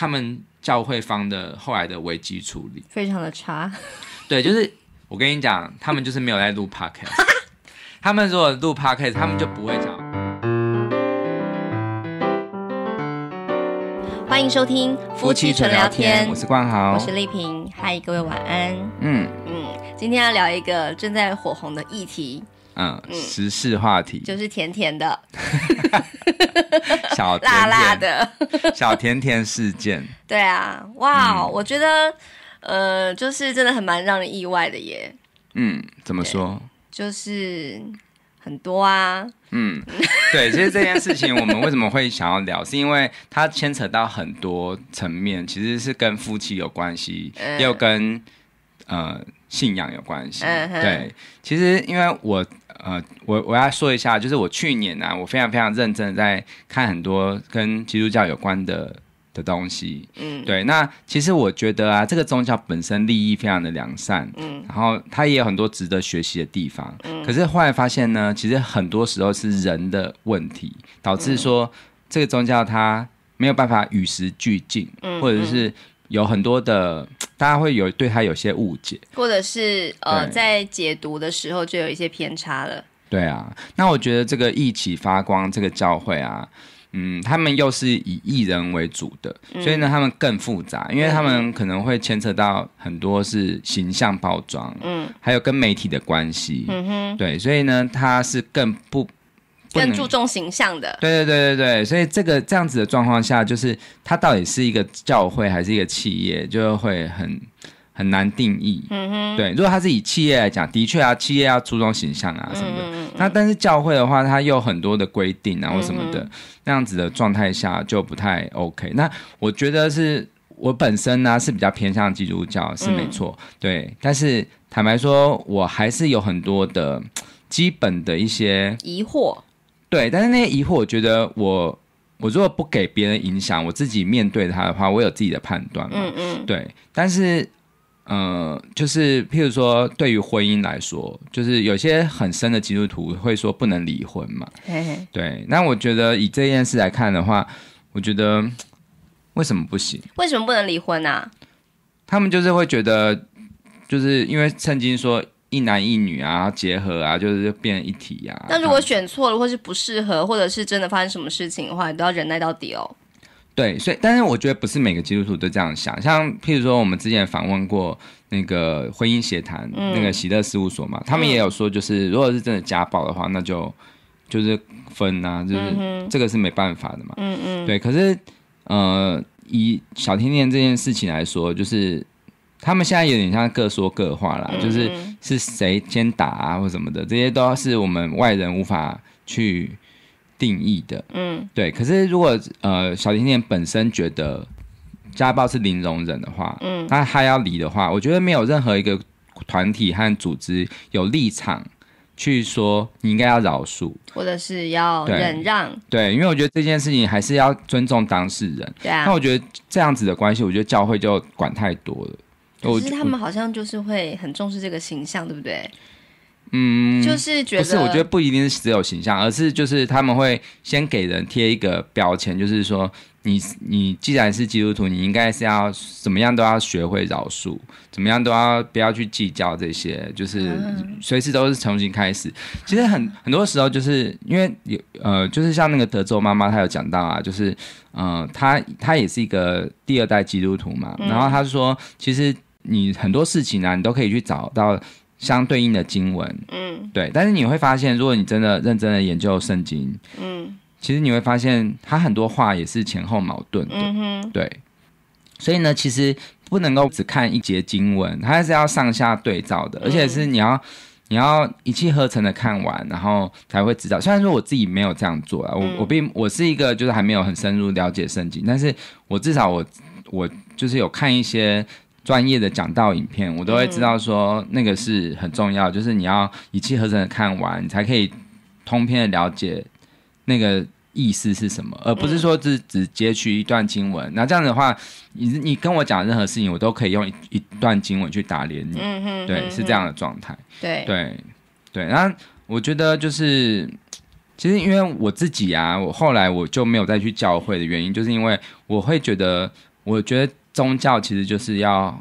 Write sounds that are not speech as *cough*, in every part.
他们教会方的后来的危机处理非常的差，对，就是我跟你讲，他们就是没有在录 podcast，他们如果录 podcast，他们就不会讲。欢迎收听夫妻纯聊天，我是冠豪，我是丽萍，嗨，各位晚安。嗯嗯，今天要聊一个正在火红的议题。嗯，时事话题就是甜甜的，*laughs* 小辣辣的小甜甜事件。对啊，哇，我觉得呃，就是真的很蛮让人意外的耶。嗯，怎么说？就是很多啊。嗯，对，其实这件事情我们为什么会想要聊，*laughs* 是因为它牵扯到很多层面，其实是跟夫妻有关系，又跟呃信仰有关系。对，其实因为我。呃，我我要说一下，就是我去年呢，我非常非常认真的在看很多跟基督教有关的的东西。嗯，对，那其实我觉得啊，这个宗教本身利益非常的良善，嗯，然后它也有很多值得学习的地方。嗯，可是后来发现呢，其实很多时候是人的问题，导致说这个宗教它没有办法与时俱进，嗯，或者是。有很多的，大家会有对他有些误解，或者是呃，在解读的时候就有一些偏差了。对啊，那我觉得这个一起发光这个教会啊，嗯，他们又是以艺人为主的，所以呢，他们更复杂，因为他们可能会牵扯到很多是形象包装，嗯，还有跟媒体的关系，嗯哼，对，所以呢，他是更不。更注重形象的，对对对对对，所以这个这样子的状况下，就是它到底是一个教会还是一个企业，就会很很难定义。嗯哼，对，如果它是以企业来讲，的确啊，企业要注重形象啊什么的。那但是教会的话，它有很多的规定啊或什么的，那样子的状态下就不太 OK。那我觉得是我本身呢是比较偏向基督教，是没错，对。但是坦白说，我还是有很多的基本的一些疑惑。对，但是那些疑惑，我觉得我我如果不给别人影响，我自己面对他的话，我有自己的判断。嗯嗯。对，但是呃，就是譬如说，对于婚姻来说，就是有些很深的基督徒会说不能离婚嘛。对。那我觉得以这件事来看的话，我觉得为什么不行？为什么不能离婚呢？他们就是会觉得，就是因为圣经说。一男一女啊，结合啊，就是变一体呀。那如果选错了，或是不适合，或者是真的发生什么事情的话，你都要忍耐到底哦。对，所以，但是我觉得不是每个基督徒都这样想，像譬如说，我们之前访问过那个婚姻协谈那个喜乐事务所嘛，他们也有说，就是如果是真的家暴的话，那就就是分啊，就是这个是没办法的嘛。嗯嗯。对，可是呃，以小甜甜这件事情来说，就是。他们现在有点像各说各话啦，就是是谁先打啊，或什么的，这些都是我们外人无法去定义的。嗯，对。可是如果呃小甜甜本身觉得家暴是零容忍的话，嗯，那他要离的话，我觉得没有任何一个团体和组织有立场去说你应该要饶恕，或者是要忍让。对，因为我觉得这件事情还是要尊重当事人。对。啊，那我觉得这样子的关系，我觉得教会就管太多了。其实他们好像就是会很重视这个形象，对不对？嗯，就是觉得不是，我觉得不一定是只有形象，而是就是他们会先给人贴一个标签，就是说你你既然是基督徒，你应该是要怎么样都要学会饶恕，怎么样都要不要去计较这些，就是随时都是重新开始。其实很很多时候就是因为有呃，就是像那个德州妈妈，她有讲到啊，就是嗯，她她也是一个第二代基督徒嘛，然后她说其实。你很多事情啊，你都可以去找到相对应的经文，嗯，对。但是你会发现，如果你真的认真的研究圣经，嗯，其实你会发现它很多话也是前后矛盾的，嗯对。所以呢，其实不能够只看一节经文，它是要上下对照的，而且是你要你要一气呵成的看完，然后才会知道。虽然说我自己没有这样做啊，我我并我是一个就是还没有很深入了解圣经，但是我至少我我就是有看一些。专业的讲道影片，我都会知道说那个是很重要，就是你要一气呵成的看完，才可以通篇的了解那个意思是什么，而不是说只只截取一段经文。那这样的话，你你跟我讲任何事情，我都可以用一一段经文去打脸你。嗯嗯。对，是这样的状态。对对对。那我觉得就是，其实因为我自己啊，我后来我就没有再去教会的原因，就是因为我会觉得，我觉得。宗教其实就是要，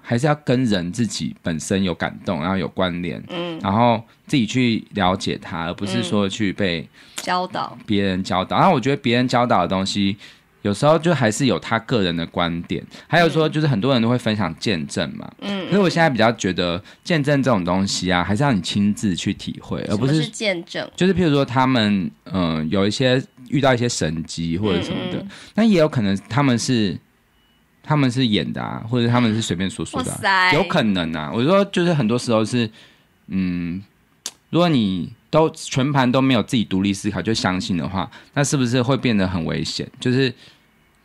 还是要跟人自己本身有感动，然后有关联，嗯，然后自己去了解它，而不是说去被教导别人教导。然后我觉得别人教导的东西，有时候就还是有他个人的观点，还有说就是很多人都会分享见证嘛，嗯，可是我现在比较觉得见证这种东西啊，还是要你亲自去体会，而不是见证，就是譬如说他们嗯有一些遇到一些神迹或者什么的，那也有可能他们是。他们是演的啊，或者他们是随便说说的，有可能啊。我说就是很多时候是，嗯，如果你都全盘都没有自己独立思考就相信的话，那是不是会变得很危险？就是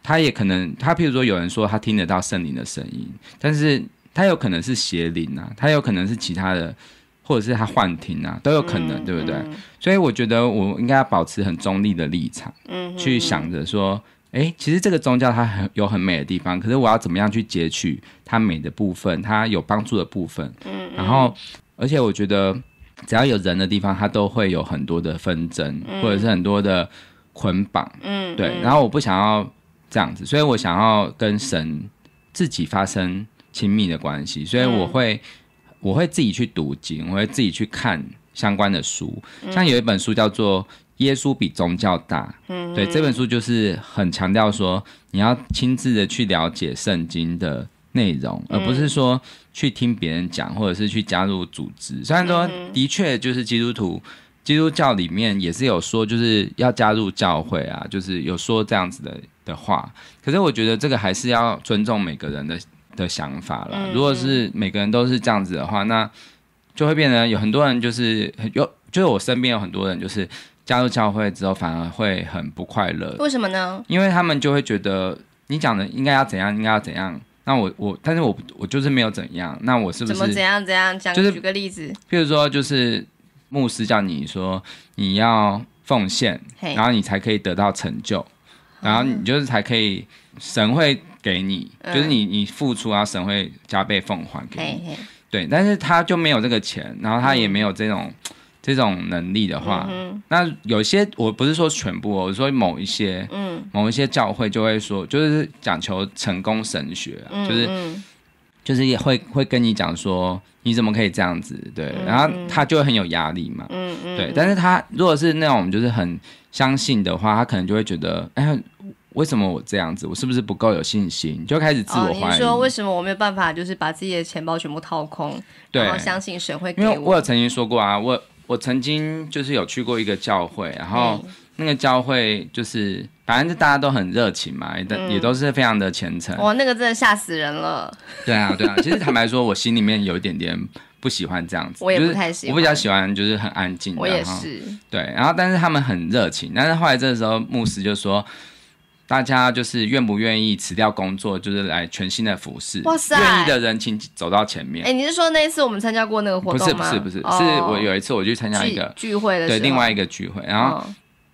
他也可能，他譬如说有人说他听得到圣灵的声音，但是他有可能是邪灵啊，他有可能是其他的，或者是他幻听啊，都有可能，对不对？所以我觉得我应该要保持很中立的立场，嗯，去想着说。哎，其实这个宗教它很有很美的地方，可是我要怎么样去截取它美的部分，它有帮助的部分。嗯，然后而且我觉得只要有人的地方，它都会有很多的纷争，或者是很多的捆绑。嗯，对。然后我不想要这样子，所以我想要跟神自己发生亲密的关系，所以我会我会自己去读经，我会自己去看相关的书，像有一本书叫做。耶稣比宗教大，嗯，对这本书就是很强调说，你要亲自的去了解圣经的内容，而不是说去听别人讲，或者是去加入组织。虽然说的确就是基督徒，基督教里面也是有说就是要加入教会啊，就是有说这样子的的话，可是我觉得这个还是要尊重每个人的的想法了。如果是每个人都是这样子的话，那就会变成有很多人就是有，就是我身边有很多人就是。加入教会之后，反而会很不快乐。为什么呢？因为他们就会觉得你讲的应该要怎样，应该要怎样。那我我，但是我我就是没有怎样。那我是不是？怎么怎样怎样讲？就是举个例子，譬如说，就是牧师叫你说你要奉献，然后你才可以得到成就，然后你就是才可以神会给你，就是你你付出，啊，神会加倍奉还给你。对，但是他就没有这个钱，然后他也没有这种。这种能力的话，那有些我不是说全部，我说某一些，某一些教会就会说，就是讲求成功神学，就是就是会会跟你讲说，你怎么可以这样子？对，然后他就会很有压力嘛。嗯嗯。对，但是他如果是那种，就是很相信的话，他可能就会觉得，哎，为什么我这样子？我是不是不够有信心？就开始自我怀疑。说为什么我没有办法，就是把自己的钱包全部掏空，然后相信神会给我？因为我有曾经说过啊，我。我曾经就是有去过一个教会，然后那个教会就是反正就大家都很热情嘛，也也都是非常的虔诚。哇，那个真的吓死人了。对啊，对啊，其实坦白说，我心里面有一点点不喜欢这样子，我也不太喜欢，我比较喜欢就是很安静。我也是。对，然后但是他们很热情，但是后来这时候牧师就说。大家就是愿不愿意辞掉工作，就是来全新的服饰？哇塞！愿意的人请走到前面。哎，你是说那一次我们参加过那个活动吗？不是不是不是，是我有一次我去参加一个聚会的，对另外一个聚会，然后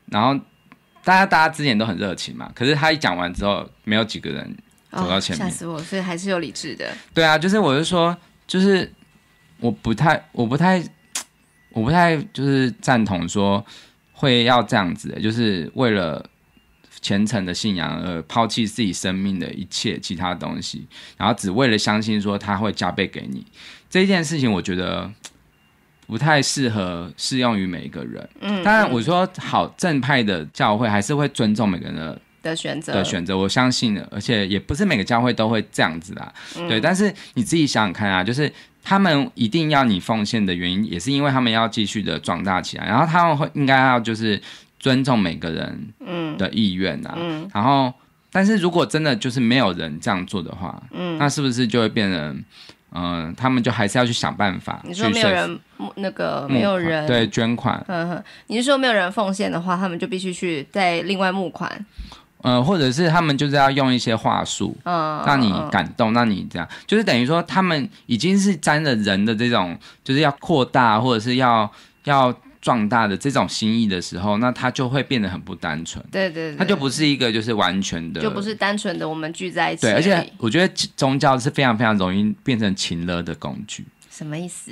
然后大家大家之前都很热情嘛，可是他一讲完之后，没有几个人走到前面，吓死我！所以还是有理智的。对啊，就是我是说，就是我不太我不太我不太就是赞同说会要这样子的，就是为了。虔诚的信仰，而抛弃自己生命的一切其他东西，然后只为了相信说他会加倍给你这一件事情，我觉得不太适合适用于每一个人。嗯，当然，我说好正派的教会还是会尊重每个人的的选择的选择。我相信，的，而且也不是每个教会都会这样子啦。对，但是你自己想想看啊，就是他们一定要你奉献的原因，也是因为他们要继续的壮大起来，然后他们会应该要就是。尊重每个人的意愿呐，然后，但是如果真的就是没有人这样做的话，嗯，那是不是就会变成，嗯，他们就还是要去想办法？你说没有人那个没有人对捐款，嗯哼，你是说没有人奉献的话，他们就必须去再另外募款，呃，或者是他们就是要用一些话术，嗯，让你感动，让你这样，就是等于说他们已经是沾着人的这种，就是要扩大或者是要要。壮大的这种心意的时候，那它就会变得很不单纯，对对，它就不是一个就是完全的，就不是单纯的我们聚在一起。对，而且我觉得宗教是非常非常容易变成情乐的工具。什么意思？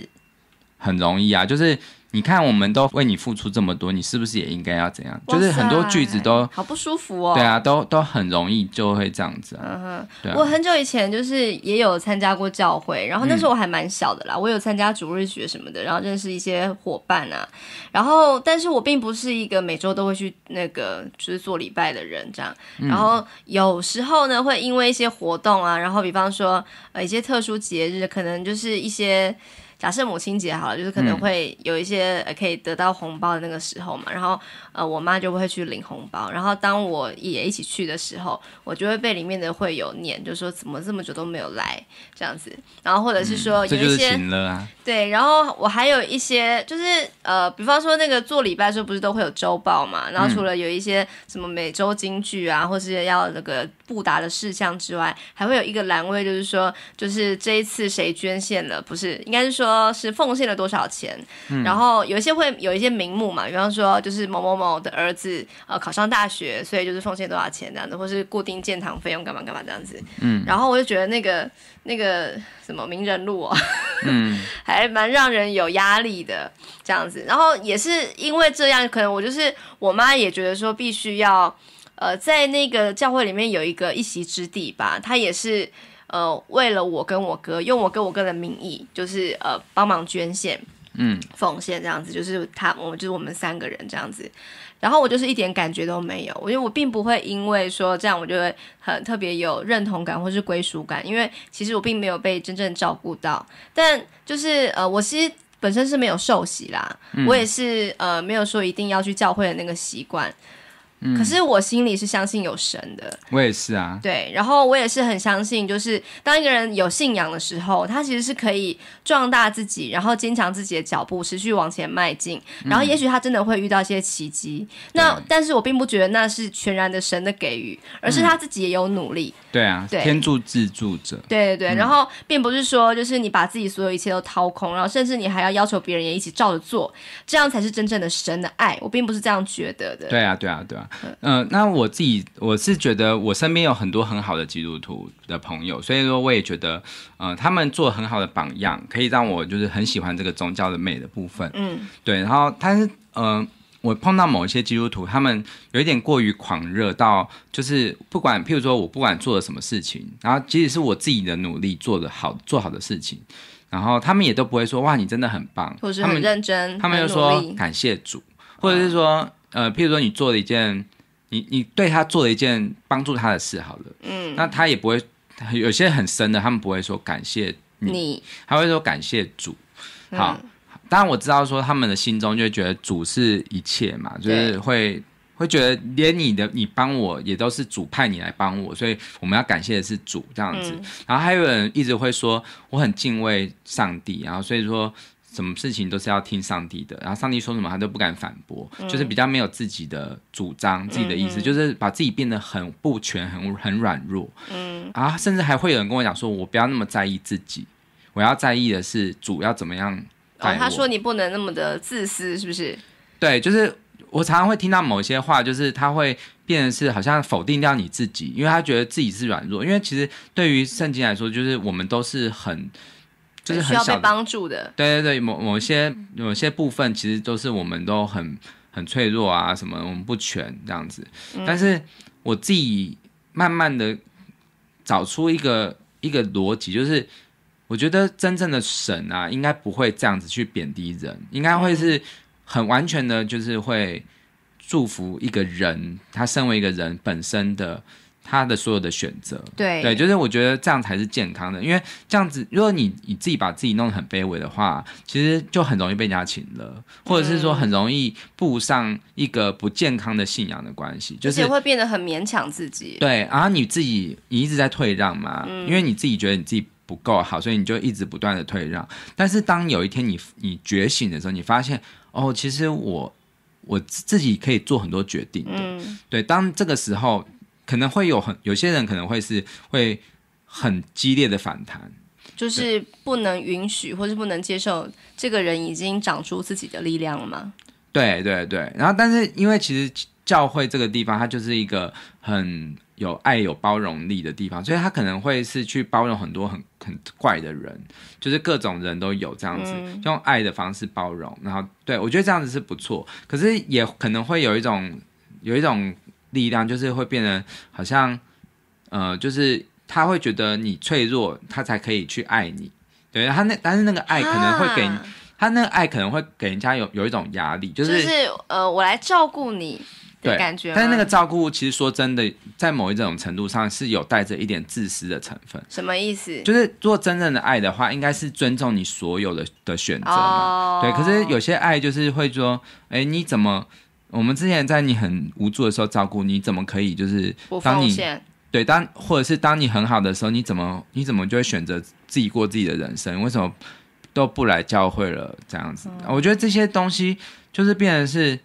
很容易啊，就是。你看，我们都为你付出这么多，你是不是也应该要怎样？就是很多句子都好不舒服哦。对啊，都都很容易就会这样子。嗯哼，我很久以前就是也有参加过教会，然后那时候我还蛮小的啦，我有参加主日学什么的，然后认识一些伙伴啊。然后，但是我并不是一个每周都会去那个就是做礼拜的人这样。然后有时候呢，会因为一些活动啊，然后比方说呃一些特殊节日，可能就是一些。假设母亲节好了，就是可能会有一些可以得到红包的那个时候嘛，然后呃，我妈就会去领红包，然后当我也一起去的时候，我就会被里面的会有念，就说怎么这么久都没有来这样子，然后或者是说有一些，啊，对，然后我还有一些就是呃，比方说那个做礼拜的时候不是都会有周报嘛，然后除了有一些什么每周金句啊，或是要那个布达的事项之外，还会有一个栏位，就是说就是这一次谁捐献了，不是应该是说。说是奉献了多少钱，然后有一些会有一些名目嘛，比方说就是某某某的儿子呃考上大学，所以就是奉献多少钱这样子，或是固定建堂费用干嘛干嘛这样子，嗯，然后我就觉得那个那个什么名人录啊，嗯，*laughs* 还蛮让人有压力的这样子，然后也是因为这样，可能我就是我妈也觉得说必须要呃在那个教会里面有一个一席之地吧，她也是。呃，为了我跟我哥，用我跟我哥的名义，就是呃，帮忙捐献，嗯，奉献这样子，就是他，我们就是我们三个人这样子。然后我就是一点感觉都没有，我觉得我并不会因为说这样，我就会很特别有认同感或是归属感，因为其实我并没有被真正照顾到。但就是呃，我其实本身是没有受洗啦，我也是呃，没有说一定要去教会的那个习惯。可是我心里是相信有神的，我也是啊。对，然后我也是很相信，就是当一个人有信仰的时候，他其实是可以壮大自己，然后坚强自己的脚步，持续往前迈进。然后也许他真的会遇到一些奇迹。那但是我并不觉得那是全然的神的给予，而是他自己也有努力。对啊，天助自助者。对对对，然后并不是说就是你把自己所有一切都掏空，然后甚至你还要要求别人也一起照着做，这样才是真正的神的爱。我并不是这样觉得的。对啊，对啊，对啊。嗯，那我自己我是觉得我身边有很多很好的基督徒的朋友，所以说我也觉得，呃，他们做很好的榜样，可以让我就是很喜欢这个宗教的美的部分。嗯，对。然后，但是，嗯，我碰到某一些基督徒，他们有一点过于狂热到，就是不管，譬如说我不管做了什么事情，然后即使是我自己的努力做的好做好的事情，然后他们也都不会说哇你真的很棒，或者很认真，他们就说感谢主，或者是说。呃，譬如说你做了一件，你你对他做了一件帮助他的事，好了，嗯，那他也不会，有些很深的，他们不会说感谢你，他会说感谢主。好，当然我知道说他们的心中就觉得主是一切嘛，就是会会觉得连你的你帮我也都是主派你来帮我，所以我们要感谢的是主这样子。然后还有人一直会说我很敬畏上帝，然后所以说。什么事情都是要听上帝的，然后上帝说什么他都不敢反驳，就是比较没有自己的主张、自己的意思，就是把自己变得很不全、很很软弱。嗯啊，甚至还会有人跟我讲说：“我不要那么在意自己，我要在意的是主要怎么样哦、他说：“你不能那么的自私，是不是？”对，就是我常常会听到某些话，就是他会变得是好像否定掉你自己，因为他觉得自己是软弱，因为其实对于圣经来说，就是我们都是很。就是需要被帮助的，对对对，某某些某些部分其实都是我们都很很脆弱啊，什么我们不全这样子。但是我自己慢慢的找出一个一个逻辑，就是我觉得真正的神啊，应该不会这样子去贬低人，应该会是很完全的，就是会祝福一个人，他身为一个人本身的。他的所有的选择，对对，就是我觉得这样才是健康的，因为这样子，如果你你自己把自己弄得很卑微的话，其实就很容易被人家请了，或者是说很容易步上一个不健康的信仰的关系，是也会变得很勉强自己。对，然后你自己你一直在退让嘛，嗯，因为你自己觉得你自己不够好，所以你就一直不断的退让。但是当有一天你你觉醒的时候，你发现哦，其实我我自己可以做很多决定的。嗯，对，当这个时候。可能会有很有些人可能会是会很激烈的反弹，就是不能允许或是不能接受这个人已经长出自己的力量了吗？对对对，然后但是因为其实教会这个地方它就是一个很有爱有包容力的地方，所以他可能会是去包容很多很很怪的人，就是各种人都有这样子，用爱的方式包容。然后对我觉得这样子是不错，可是也可能会有一种有一种。力量就是会变得好像，呃，就是他会觉得你脆弱，他才可以去爱你。对他那，但是那个爱可能会给，他那个爱可能会给人家有有一种压力，就是就是呃，我来照顾你，对感觉。但是那个照顾其实说真的，在某一种程度上是有带着一点自私的成分。什么意思？就是做真正的爱的话，应该是尊重你所有的的选择。对，可是有些爱就是会说，哎，你怎么？我们之前在你很无助的时候照顾你，怎么可以就是当你对当或者是当你很好的时候，你怎么你怎么就会选择自己过自己的人生？为什么都不来教会了这样子？我觉得这些东西就是变得是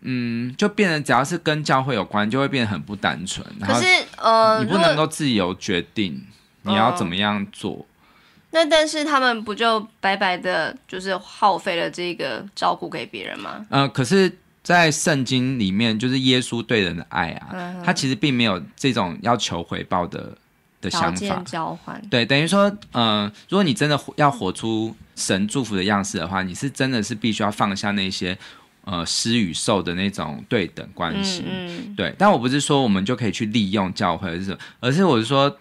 嗯，就变得只要是跟教会有关，就会变得很不单纯。可是呃，你不能够自由决定你要怎么样做。那但是他们不就白白的，就是耗费了这个照顾给别人吗？嗯，可是。在圣经里面，就是耶稣对人的爱啊，他其实并没有这种要求回报的的想法，交换。对，等于说，嗯，如果你真的要活出神祝福的样式的话，你是真的是必须要放下那些，呃，施与受的那种对等关系。嗯嗯。对，但我不是说我们就可以去利用教会，而是，而是我是说，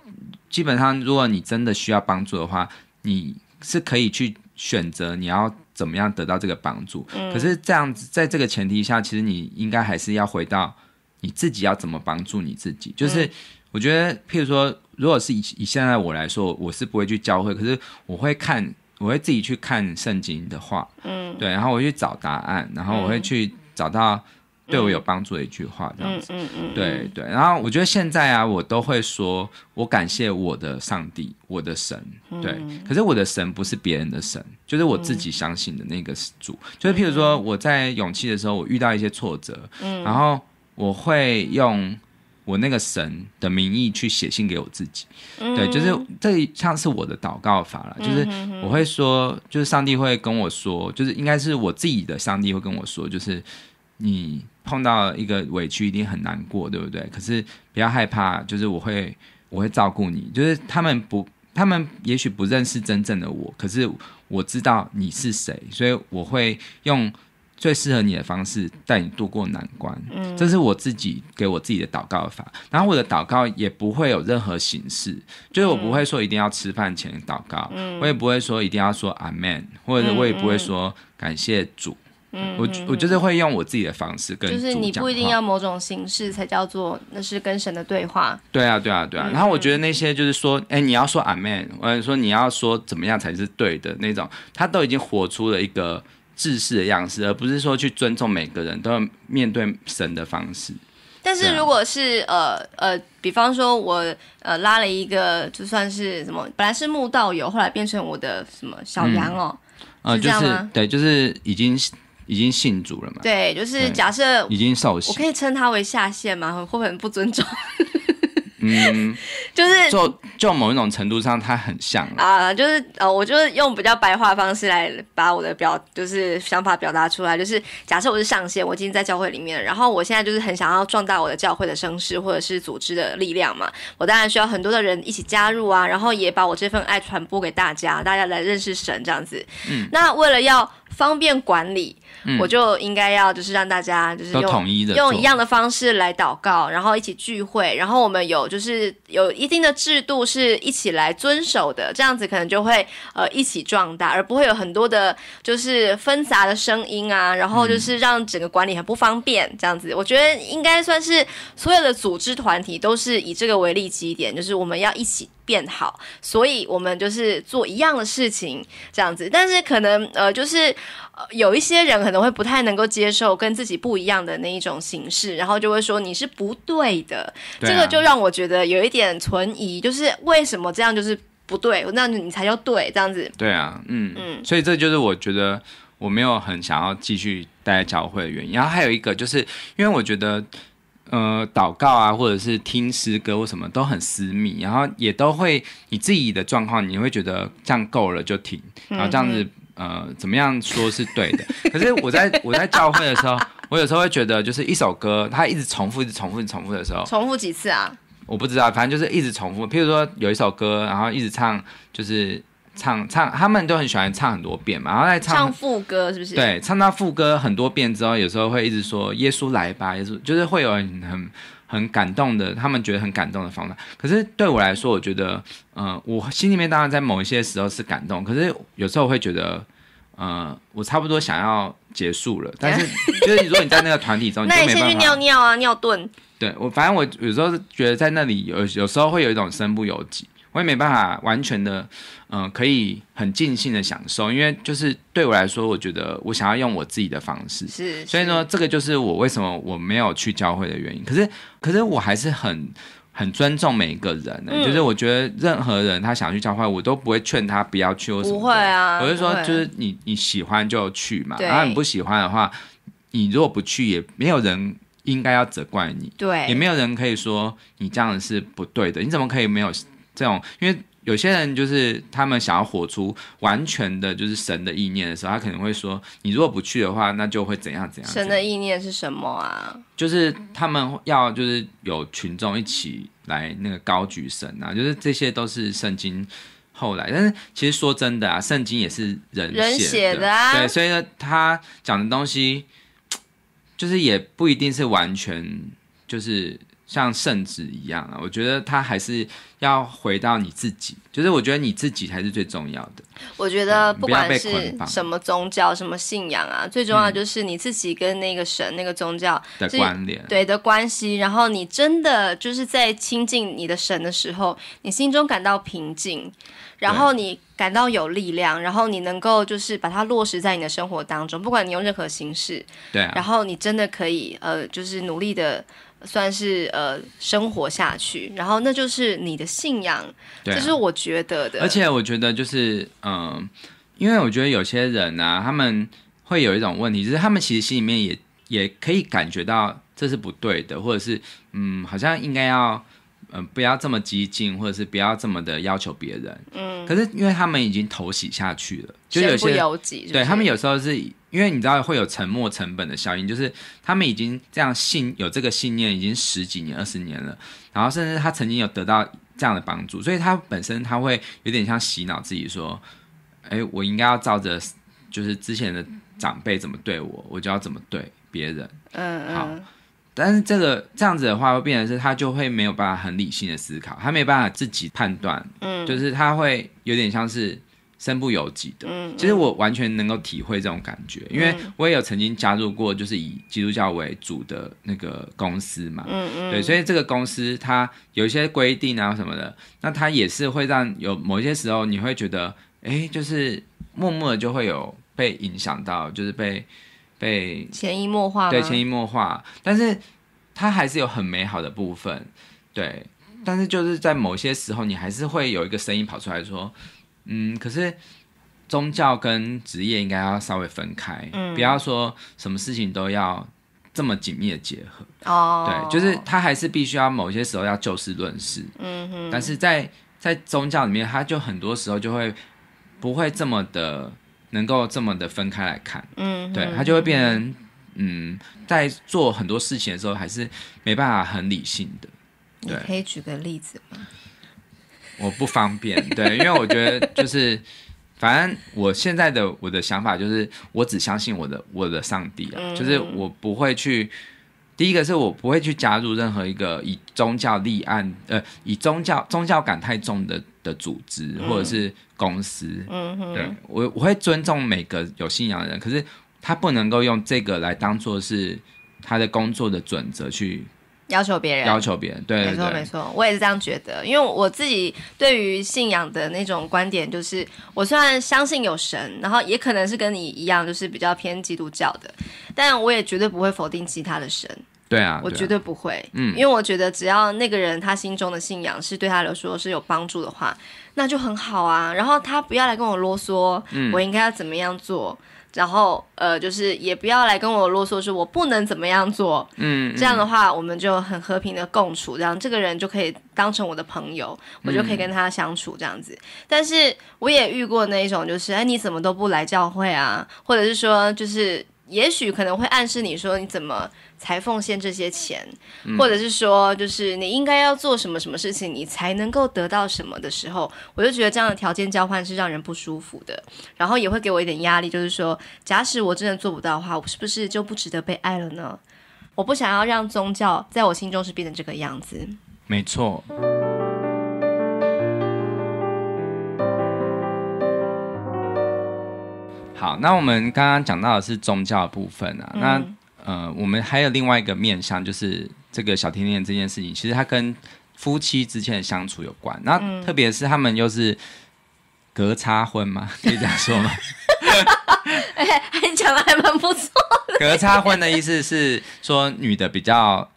基本上如果你真的需要帮助的话，你是可以去。选择你要怎么样得到这个帮助，可是这样子，在这个前提下，其实你应该还是要回到你自己要怎么帮助你自己。就是我觉得，譬如说，如果是以以现在我来说，我是不会去教会，可是我会看，我会自己去看圣经的话，嗯，对，然后我去找答案，然后我会去找到。对我有帮助的一句话，这样子，嗯嗯嗯，对对，然后我觉得现在啊，我都会说，我感谢我的上帝，我的神，对，可是我的神不是别人的神，就是我自己相信的那个主，就是譬如说我在勇气的时候，我遇到一些挫折，嗯，然后我会用我那个神的名义去写信给我自己，嗯，对，就是这像是我的祷告法了，就是我会说，就是上帝会跟我说，就是应该是我自己的上帝会跟我说，就是你。碰到一个委屈，一定很难过，对不对？可是不要害怕，就是我会，我会照顾你。就是他们不，他们也许不认识真正的我，可是我知道你是谁，所以我会用最适合你的方式带你度过难关。嗯，这是我自己给我自己的祷告法。然后我的祷告也不会有任何形式，就是我不会说一定要吃饭前祷告，我也不会说一定要说阿门，或者我也不会说感谢主。嗯，我我就是会用我自己的方式跟就是你不一定要某种形式才叫做那是跟神的对话。对啊，对啊，对啊。然后我觉得那些就是说，哎，你要说阿妹，或者说你要说怎么样才是对的那种，他都已经活出了一个自式的样式，而不是说去尊重每个人都要面对神的方式。但是如果是呃呃，比方说我呃拉了一个就算是什么，本来是木道友，后来变成我的什么小羊哦，呃，就是对，就是已经。已经信主了嘛？对，就是假设已经少，我可以称他为下线吗？会不会很不尊重？嗯，*laughs* 就是就就某一种程度上，他很像啊，就是呃，我就是用比较白话方式来把我的表，就是想法表达出来，就是假设我是上线，我今天在教会里面，然后我现在就是很想要壮大我的教会的声势或者是组织的力量嘛，我当然需要很多的人一起加入啊，然后也把我这份爱传播给大家，大家来认识神这样子。嗯，那为了要。方便管理，我就应该要就是让大家就是用统一的用一样的方式来祷告，然后一起聚会，然后我们有就是有一定的制度是一起来遵守的，这样子可能就会呃一起壮大，而不会有很多的就是纷杂的声音啊，然后就是让整个管理很不方便这样子。我觉得应该算是所有的组织团体都是以这个为立基点，就是我们要一起。变好，所以我们就是做一样的事情，这样子。但是可能呃，就是呃，有一些人可能会不太能够接受跟自己不一样的那一种形式，然后就会说你是不对的。这个就让我觉得有一点存疑，就是为什么这样就是不对？我样子你才叫对？这样子？对啊，嗯嗯，所以这就是我觉得我没有很想要继续待在教会的原因。然后还有一个就是因为我觉得。呃，祷告啊，或者是听诗歌或什么都很私密，然后也都会你自己的状况，你会觉得这样够了就停，然后这样子呃，怎么样说是对的？*laughs* 可是我在我在教会的时候，我有时候会觉得，就是一首歌，它一直重复，一直重复，重复的时候，重复几次啊？我不知道，反正就是一直重复。譬如说有一首歌，然后一直唱，就是。唱唱，他们都很喜欢唱很多遍嘛，然后在唱副歌，是不是？对，唱到副歌很多遍之后，有时候会一直说“耶稣来吧”，耶稣就是会有很很感动的，他们觉得很感动的方法。可是对我来说，我觉得，嗯，我心里面当然在某一些时候是感动，可是有时候会觉得，呃，我差不多想要结束了。*laughs* 但是就是如果你在那个团体中，那先去尿尿啊，尿遁。对我，反正我有时候觉得在那里有有时候会有一种身不由己。我也没办法完全的，嗯，可以很尽兴的享受，因为就是对我来说，我觉得我想要用我自己的方式，是，所以说这个就是我为什么我没有去教会的原因。可是，可是我还是很很尊重每一个人的，就是我觉得任何人他想去教会，我都不会劝他不要去，不会啊，我就说就是你你喜欢就去嘛，然后你不喜欢的话，你如果不去，也没有人应该要责怪你，对，也没有人可以说你这样是不对的，你怎么可以没有？这种，因为有些人就是他们想要活出完全的就是神的意念的时候，他可能会说：“你如果不去的话，那就会怎样怎样。”神的意念是什么啊？就是他们要就是有群众一起来那个高举神啊，就是这些都是圣经后来，但是其实说真的啊，圣经也是人人写的啊，对，所以呢，他讲的东西就是也不一定是完全就是。像圣旨一样啊，我觉得他还是要回到你自己，就是我觉得你自己才是最重要的。我觉得不管是什么宗教、什么信仰啊，最重要就是你自己跟那个神、那个宗教的关联，对的关系。然后你真的就是在亲近你的神的时候，你心中感到平静，然后你感到有力量，然后你能够就是把它落实在你的生活当中，不管你用任何形式。对，然后你真的可以呃，就是努力的。算是呃，生活下去，然后那就是你的信仰，这是我觉得的。而且我觉得就是嗯，因为我觉得有些人呢，他们会有一种问题，就是他们其实心里面也也可以感觉到这是不对的，或者是嗯，好像应该要嗯，不要这么激进，或者是不要这么的要求别人。嗯，可是因为他们已经投洗下去了，就有些不由己，对他们有时候是。因为你知道会有沉没成本的效应，就是他们已经这样信有这个信念已经十几年、二十年了，然后甚至他曾经有得到这样的帮助，所以他本身他会有点像洗脑自己说：“哎，我应该要照着就是之前的长辈怎么对我，我就要怎么对别人。”嗯嗯。好，但是这个这样子的话，会变成是他就会没有办法很理性的思考，他没有办法自己判断。嗯，就是他会有点像是。身不由己的，嗯，其实我完全能够体会这种感觉，因为我也有曾经加入过，就是以基督教为主的那个公司嘛，嗯嗯，对，所以这个公司它有一些规定啊什么的，那它也是会让有某些时候你会觉得，哎，就是默默的就会有被影响到，就是被被潜移默化，对，潜移默化，但是它还是有很美好的部分，对，但是就是在某些时候，你还是会有一个声音跑出来说。嗯，可是宗教跟职业应该要稍微分开，不要说什么事情都要这么紧密的结合。哦，对，就是他还是必须要某些时候要就事论事。嗯哼，但是在在宗教里面，他就很多时候就会不会这么的能够这么的分开来看。嗯，对他就会变，成。嗯，在做很多事情的时候还是没办法很理性的。你可以举个例子吗？我不方便，*laughs* 对，因为我觉得就是，反正我现在的我的想法就是，我只相信我的我的上帝，啊，就是我不会去，第一个是我不会去加入任何一个以宗教立案，呃，以宗教宗教感太重的的组织或者是公司，嗯，对我我会尊重每个有信仰的人，可是他不能够用这个来当做是他的工作的准则去。要求别人，要求别人，对，没错，没错，我也是这样觉得。因为我自己对于信仰的那种观点，就是我虽然相信有神，然后也可能是跟你一样，就是比较偏基督教的，但我也绝对不会否定其他的神。对啊，我绝对不会，嗯，因为我觉得只要那个人他心中的信仰是对他来说是有帮助的话，那就很好啊。然后他不要来跟我啰嗦，嗯，我应该要怎么样做？然后，呃，就是也不要来跟我啰嗦，说我不能怎么样做。嗯，这样的话，我们就很和平的共处，这样这个人就可以当成我的朋友，我就可以跟他相处这样子。但是我也遇过那一种，就是哎，你怎么都不来教会啊？或者是说，就是。也许可能会暗示你说你怎么才奉献这些钱，或者是说就是你应该要做什么什么事情，你才能够得到什么的时候，我就觉得这样的条件交换是让人不舒服的，然后也会给我一点压力，就是说，假使我真的做不到的话，我是不是就不值得被爱了呢？我不想要让宗教在我心中是变成这个样子。没错。好，那我们刚刚讲到的是宗教的部分啊。那呃，我们还有另外一个面向，就是这个小甜甜这件事情，其实它跟夫妻之间的相处有关。那特别是他们又是隔差婚嘛，*laughs* 可以这样说吗？哈哈哈讲的还蛮不错。隔差婚的意思是说，女的比较。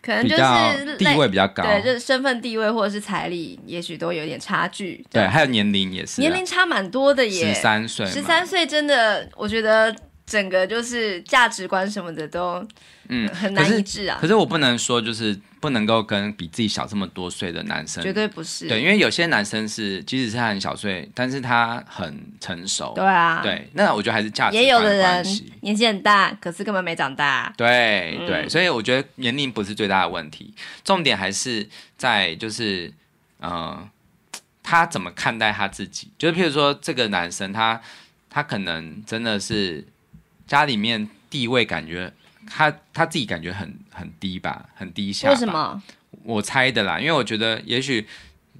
可能就是地位比较高，对，就是身份地位或者是财力，也许都有点差距。对，还有年龄也是，年龄差蛮多的耶，十三岁，十三岁真的，我觉得。整个就是价值观什么的都，嗯，很难一致啊。可是我不能说就是不能够跟比自己小这么多岁的男生。绝对不是。对，因为有些男生是，即使是很小岁，但是他很成熟。对啊。对，那我觉得还是价值观也有的人年纪很大，可是根本没长大。对对，所以我觉得年龄不是最大的问题，重点还是在就是，嗯，他怎么看待他自己？就是譬如说，这个男生他，他可能真的是。家里面地位感觉，他他自己感觉很很低吧，很低下。为什么？我猜的啦，因为我觉得也许，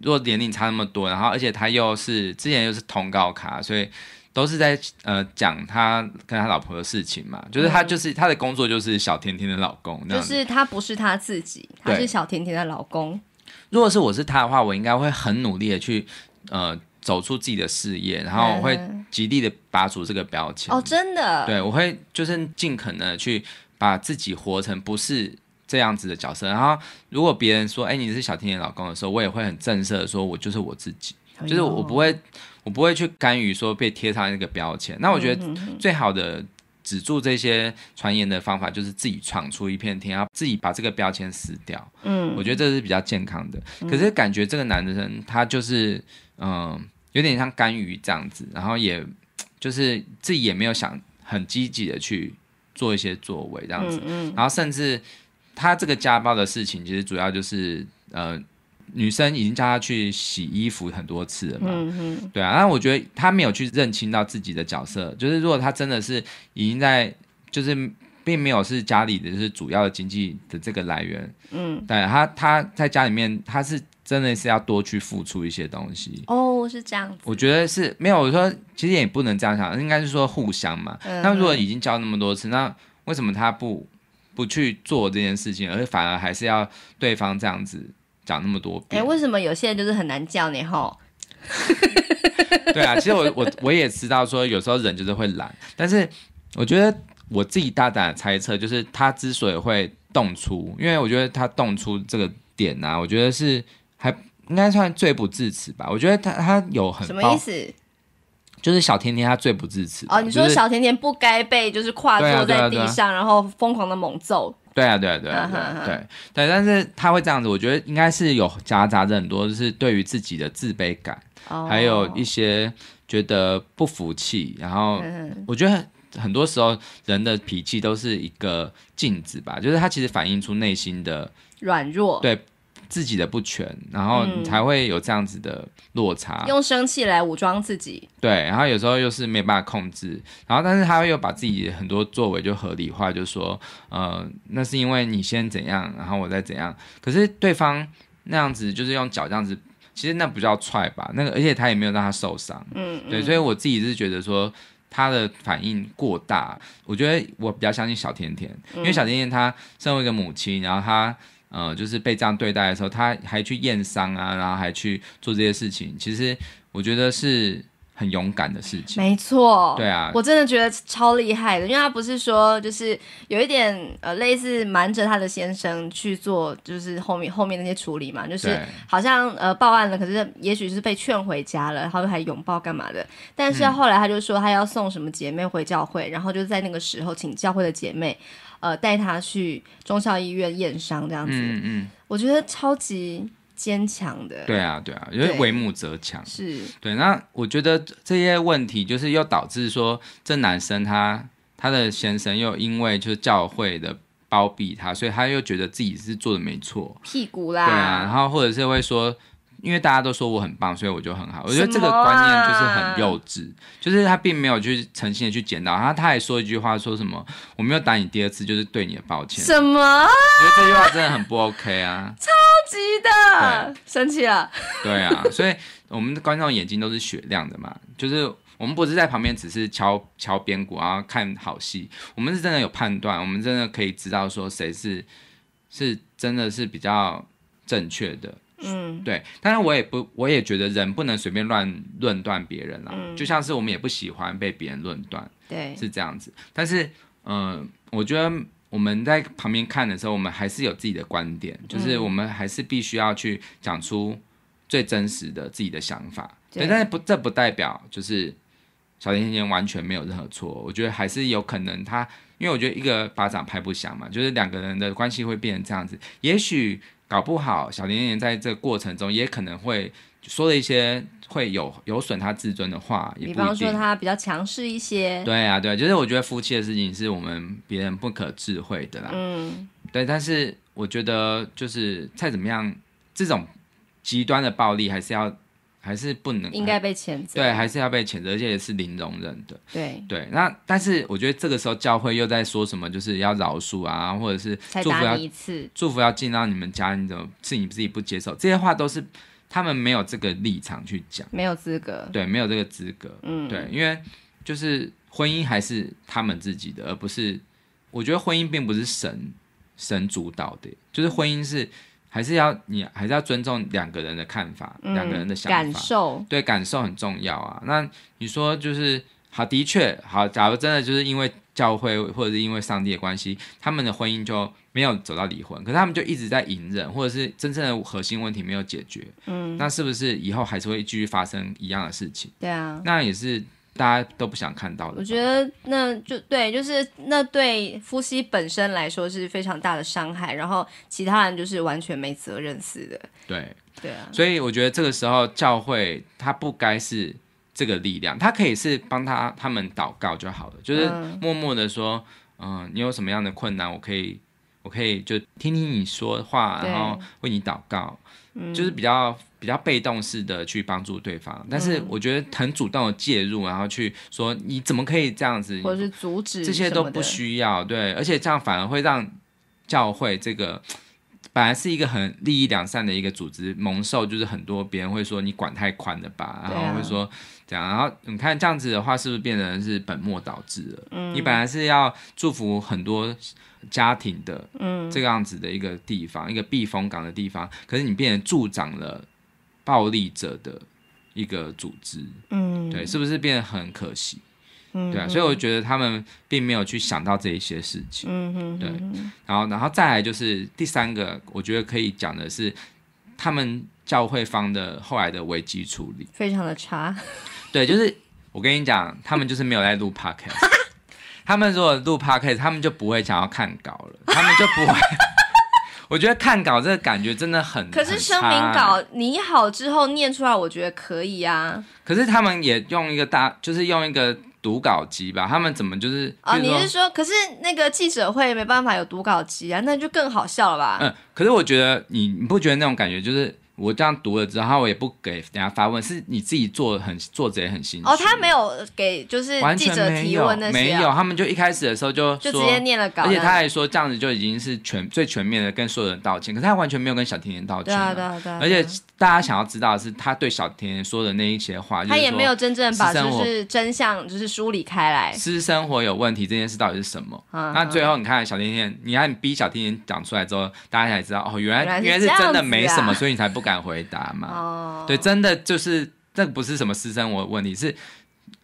若年龄差那么多，然后而且他又是之前又是通告卡，所以都是在呃讲他跟他老婆的事情嘛。就是他就是他的工作就是小甜甜的老公，就是他不是他自己，他是小甜甜的老公。如果是我是他的话，我应该会很努力的去呃。走出自己的事业，然后我会极力的拔除这个标签哦，真的。对，我会就是尽可能去把自己活成不是这样子的角色。然后，如果别人说“哎，你是小甜甜老公”的时候，我也会很正色的说：“我就是我自己。”就是我不会，我不会去干预说被贴上那个标签。那我觉得最好的止住这些传言的方法，就是自己闯出一片天，要自己把这个标签撕掉。嗯，我觉得这是比较健康的。可是感觉这个男的生他就是嗯。有点像甘于这样子，然后也，就是自己也没有想很积极的去做一些作为这样子，嗯嗯，然后甚至他这个家暴的事情，其实主要就是呃，女生已经叫他去洗衣服很多次了嘛，嗯对啊，那我觉得他没有去认清到自己的角色，就是如果他真的是已经在，就是并没有是家里的就是主要的经济的这个来源，嗯，对，他他在家里面他是。真的是要多去付出一些东西哦，是这样子。我觉得是没有，我说其实也不能这样想，应该是说互相嘛。那如果已经交那么多次，那为什么他不不去做这件事情，而反而还是要对方这样子讲那么多？哎，为什么有些人就是很难叫你吼，对啊，其实我我我也知道说有时候人就是会懒，但是我觉得我自己大胆猜测，就是他之所以会动粗，因为我觉得他动粗这个点呢，我觉得是。还应该算罪不自此吧？我觉得他他有很什么意思，就是小甜甜他罪不自此哦。你说小甜甜不该被就是跨坐在地上，然后疯狂的猛揍。对啊，对啊，对啊，对对。但是他会这样子，我觉得应该是有夹杂着很多，就是对于自己的自卑感，还有一些觉得不服气。然后我觉得很多时候人的脾气都是一个镜子吧，就是他其实反映出内心的软弱。对。自己的不全，然后才会有这样子的落差。用生气来武装自己，对。然后有时候又是没办法控制，然后但是他又把自己很多作为就合理化，就说，呃，那是因为你先怎样，然后我再怎样。可是对方那样子就是用脚这样子，其实那不叫踹吧？那个，而且他也没有让他受伤。嗯，对。所以我自己是觉得说他的反应过大。我觉得我比较相信小甜甜，因为小甜甜她身为一个母亲，然后她。呃，就是被这样对待的时候，他还去验伤啊，然后还去做这些事情。其实我觉得是很勇敢的事情。没错。对啊。我真的觉得超厉害的，因为他不是说就是有一点呃类似瞒着他的先生去做，就是后面后面那些处理嘛，就是好像呃报案了，可是也许是被劝回家了，然后还拥抱干嘛的。但是后来他就说他要送什么姐妹回教会，然后就在那个时候请教会的姐妹。呃，带他去中校医院验伤，这样子，嗯嗯，我觉得超级坚强的。对啊，对啊，因为为母则强。是对。那我觉得这些问题，就是又导致说，这男生他他的先生又因为就是教会的包庇他，所以他又觉得自己是做的没错。屁股啦。对啊，然后或者是会说。因为大家都说我很棒，所以我就很好。我觉得这个观念就是很幼稚，就是他并没有去诚心的去捡到然后他还说一句话，说什么“我没有打你第二次，就是对你的抱歉”。什么？我觉得这句话真的很不 OK 啊！*laughs* 超级的生气了。对啊，所以我们的观众眼睛都是雪亮的嘛。就是我们不是在旁边只是敲敲边鼓，然后看好戏。我们是真的有判断，我们真的可以知道说谁是是真的是比较正确的。嗯，对，但是我也不，我也觉得人不能随便乱论断别人啦。嗯，就像是我们也不喜欢被别人论断。对，是这样子。但是，嗯，我觉得我们在旁边看的时候，我们还是有自己的观点，就是我们还是必须要去讲出最真实的自己的想法。对，但是不，这不代表就是。小甜甜完全没有任何错，我觉得还是有可能他，因为我觉得一个巴掌拍不响嘛，就是两个人的关系会变成这样子。也许搞不好小甜甜在这过程中也可能会说了一些会有有损他自尊的话，比方说他比较强势一些。对啊，对，就是我觉得夫妻的事情是我们别人不可智慧的啦。嗯，对，但是我觉得就是再怎么样，这种极端的暴力还是要。还是不能应该被谴责，对，还是要被谴责，而且也是零容忍的。对对，那但是我觉得这个时候教会又在说什么，就是要饶恕啊，或者是祝福要一次祝福要进到你们家，你怎么是你自己不接受？这些话都是他们没有这个立场去讲，没有资格，对，没有这个资格，嗯，对，因为就是婚姻还是他们自己的，而不是我觉得婚姻并不是神神主导的，就是婚姻是。还是要你还是要尊重两个人的看法，两个人的想法，感受对感受很重要啊。那你说就是好，的确好。假如真的就是因为教会或者是因为上帝的关系，他们的婚姻就没有走到离婚，可是他们就一直在隐忍，或者是真正的核心问题没有解决。嗯，那是不是以后还是会继续发生一样的事情？对啊，那也是。大家都不想看到的。我觉得那就对，就是那对夫妻本身来说是非常大的伤害，然后其他人就是完全没责任似的。对，对啊。所以我觉得这个时候教会他不该是这个力量，他可以是帮他他们祷告就好了，就是默默的说，嗯，你有什么样的困难，我可以。我可以就听听你说话，然后为你祷告，就是比较比较被动式的去帮助对方。但是我觉得很主动的介入，然后去说你怎么可以这样子，或是阻止这些都不需要。对，而且这样反而会让教会这个本来是一个很利益两善的一个组织，蒙受就是很多别人会说你管太宽了吧，然后会说。这样，然后你看这样子的话，是不是变成是本末倒置了？嗯，你本来是要祝福很多家庭的，嗯，这个样子的一个地方，一个避风港的地方，可是你变成助长了暴力者的一个组织，嗯，对，是不是变得很可惜？嗯，对啊，所以我觉得他们并没有去想到这一些事情，嗯嗯，对。然后，然后再来就是第三个，我觉得可以讲的是，他们教会方的后来的危机处理非常的差。*laughs* 对，就是我跟你讲，他们就是没有在录 podcast。他们如果录 podcast，他们就不会想要看稿了，他们就不会。*laughs* 我觉得看稿这个感觉真的很……可是声明稿你好之后念出来，我觉得可以啊。可是他们也用一个大，就是用一个读稿机吧？他们怎么就是啊？你是说，可是那个记者会没办法有读稿机啊？那就更好笑了吧？嗯，可是我觉得你你不觉得那种感觉就是。我这样读了之后，我也不给人家发问，是你自己做很作者也很辛苦。哦，他没有给就是记者提问那些，没有，他们就一开始的时候就就直接念了稿，而且他还说这样子就已经是全最全面的跟所有人道歉，可是他完全没有跟小甜甜道歉。对啊，对啊，对啊。而且大家想要知道的是，他对小甜甜说的那一些话，他也没有真正把就是真相就是梳理开来。私生活有问题这件事到底是什么？那最后你看小甜甜，你看逼小甜甜讲出来之后，大家才知道哦，原来原来是真的没什么，所以你才不敢。敢回答嘛？对，真的就是这不是什么私生我问题是，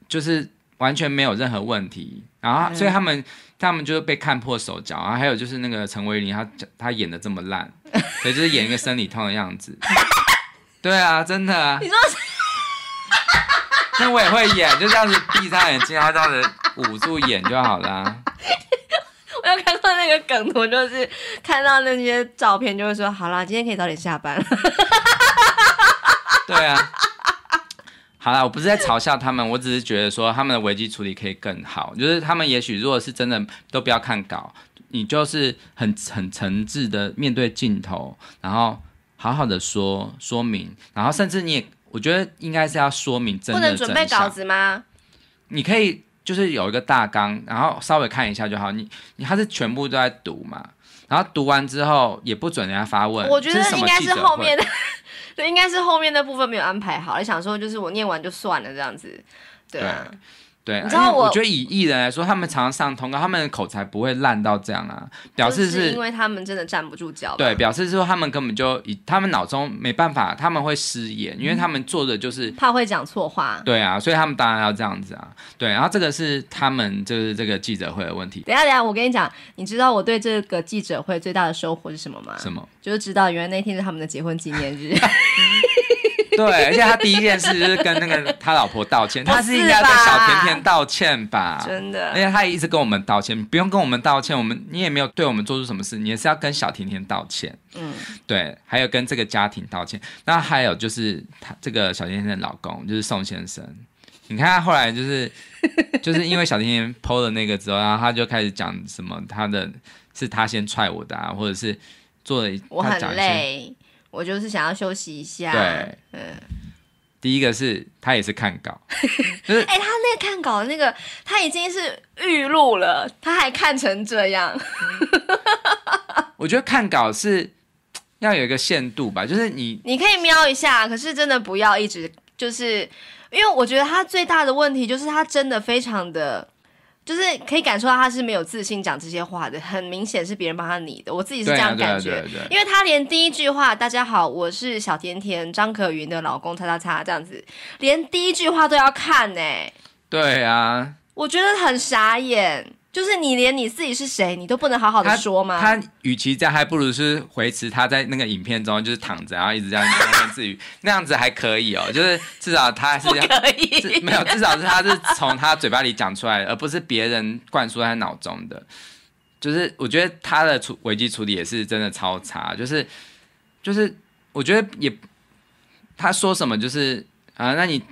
就是完全没有任何问题。然后，所以他们他们就是被看破手脚。然后还有就是那个陈伟霆，他他演的这么烂，*laughs* 对，就是演一个生理痛的样子。*laughs* 对啊，真的。你说？*laughs* 那我也会演，就这样子闭上眼睛，这样子捂住眼就好啦。没有看到那个梗图，就是看到那些照片，就会说：好啦，今天可以早点下班了。*laughs* 对啊，好啦，我不是在嘲笑他们，我只是觉得说他们的危机处理可以更好。就是他们也许如果是真的都不要看稿，你就是很很诚挚的面对镜头，然后好好的说说明，然后甚至你也，我觉得应该是要说明真的准备稿子吗？你可以。就是有一个大纲，然后稍微看一下就好。你你他是全部都在读嘛？然后读完之后也不准人家发问。我觉得应该是后面的，*laughs* 应该是后面的部分没有安排好。想说就是我念完就算了这样子，对啊。对，知道我觉得以艺人来说，他们常常上通告，他们的口才不会烂到这样啊。表示是因为他们真的站不住脚。对，表示是说他们根本就以他们脑中没办法，他们会失言，因为他们做的就是怕会讲错话。对啊，所以他们当然要这样子啊。对，然后这个是他们就是这个记者会的问题。等下等下，我跟你讲，你知道我对这个记者会最大的收获是什么吗？什么？就是知道原来那天是他们的结婚纪念日。*laughs* *laughs* 对，而且他第一件事就是跟那个他老婆道歉，*laughs* 他是应该跟小甜甜道歉吧？真的，而且他也一直跟我们道歉，不用跟我们道歉，我们你也没有对我们做出什么事，你也是要跟小甜甜道歉。嗯，对，还有跟这个家庭道歉。那还有就是他这个小甜甜的老公就是宋先生，你看他后来就是就是因为小甜甜剖了那个之后，然后他就开始讲什么，他的是他先踹我的，啊，或者是做了，一他我很累。我就是想要休息一下。对，嗯，第一个是他也是看稿，*laughs* 哎，他那个看稿那个，他已经是预录了，他还看成这样。*laughs* 我觉得看稿是要有一个限度吧，就是你你可以瞄一下，可是真的不要一直，就是因为我觉得他最大的问题就是他真的非常的。就是可以感受到他是没有自信讲这些话的，很明显是别人帮他拟的。我自己是这样感觉，因为他连第一句话“大家好，我是小甜甜张可云的老公”擦擦擦这样子，连第一句话都要看呢。对啊，我觉得很傻眼。就是你连你自己是谁，你都不能好好的说吗？他，与其这样，还不如是回持他在那个影片中就是躺着，然后一直这样喃喃自语，那样子还可以哦，就是至少他是这样，*laughs* 没有至少是他是从他嘴巴里讲出来，而不是别人灌输在脑中的。就是我觉得他的处危机处理也是真的超差，就是就是我觉得也他说什么就是啊，那你。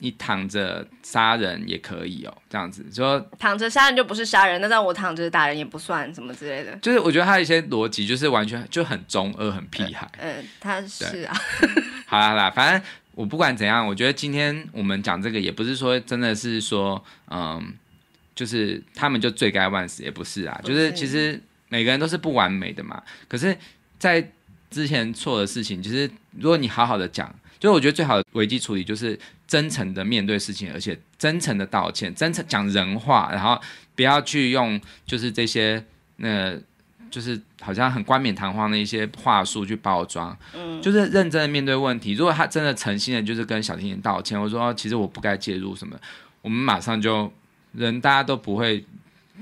你躺着杀人也可以哦，这样子说躺着杀人就不是杀人，那让我躺着打人也不算什么之类的。就是我觉得他一些逻辑就是完全就很中二，很屁孩。嗯，他是啊。*laughs* 好好啦，反正我不管怎样，我觉得今天我们讲这个也不是说真的是说，嗯，就是他们就罪该万死也不是啊。就是其实每个人都是不完美的嘛。可是在之前错的事情，就是如果你好好的讲。所以我觉得最好的危机处理就是真诚的面对事情，而且真诚的道歉，真诚讲人话，然后不要去用就是这些，那就是好像很冠冕堂皇的一些话术去包装，嗯，就是认真的面对问题。如果他真的诚心的，就是跟小甜甜道歉，我说其实我不该介入什么，我们马上就人大家都不会。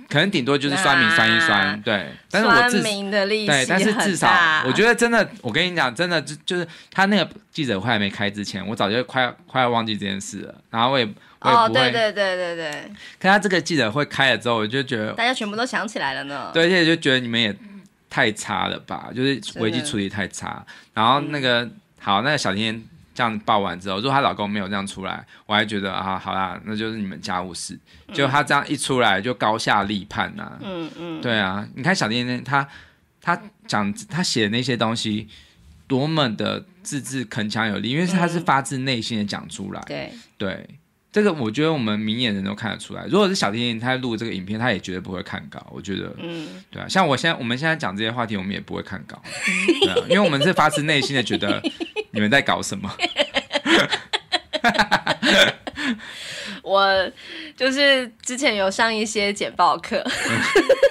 可能顶多就是酸民酸一酸，对，但是我至对，但是至少我觉得真的，我跟你讲，真的就就是他那个记者会还没开之前，我早就快快要忘记这件事了。然后我也，哦，对对对对对。可他这个记者会开了之后，我就觉得大家全部都想起来了呢。对，而且就觉得你们也太差了吧，就是危机处理太差。然后那个好，那个小甜甜。样爆完之后，如果她老公没有这样出来，我还觉得啊，好啦，那就是你们家务事。就她这样一出来，就高下立判呐。嗯嗯。对啊，你看小甜甜，她她讲她写的那些东西，多么的字字铿锵有力，因为她是发自内心的讲出来。对对，这个我觉得我们明眼人都看得出来。如果是小甜甜她录这个影片，她也绝对不会看稿。我觉得，嗯，对啊。像我现在我们现在讲这些话题，我们也不会看稿，对，因为我们是发自内心的觉得。你们在搞什么？*laughs* 我就是之前有上一些简报课。*laughs*